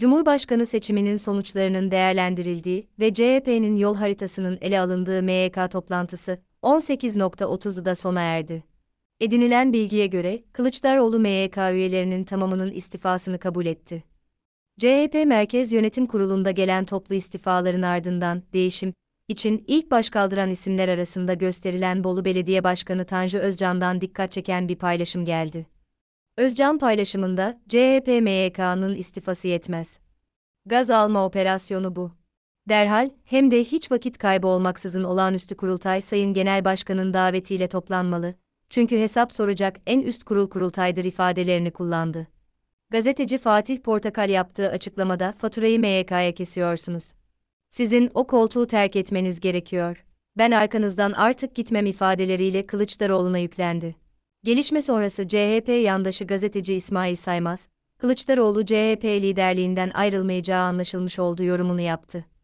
Cumhurbaşkanı seçiminin sonuçlarının değerlendirildiği ve CHP'nin yol haritasının ele alındığı MYK toplantısı 18.30'da sona erdi. Edinilen bilgiye göre Kılıçdaroğlu MYK üyelerinin tamamının istifasını kabul etti. CHP Merkez Yönetim Kurulu'nda gelen toplu istifaların ardından değişim için ilk başkaldıran isimler arasında gösterilen Bolu Belediye Başkanı Tanju Özcan'dan dikkat çeken bir paylaşım geldi. Özcan paylaşımında CHP-MYK'nın istifası yetmez. Gaz alma operasyonu bu. Derhal, hem de hiç vakit kaybı olmaksızın olağanüstü kurultay Sayın Genel Başkan'ın davetiyle toplanmalı. Çünkü hesap soracak en üst kurul kurultaydır ifadelerini kullandı. Gazeteci Fatih Portakal yaptığı açıklamada faturayı MYK'ya kesiyorsunuz. Sizin o koltuğu terk etmeniz gerekiyor. Ben arkanızdan artık gitmem ifadeleriyle Kılıçdaroğlu'na yüklendi. Gelişme sonrası CHP yandaşı gazeteci İsmail Saymaz, Kılıçdaroğlu CHP liderliğinden ayrılmayacağı anlaşılmış olduğu yorumunu yaptı.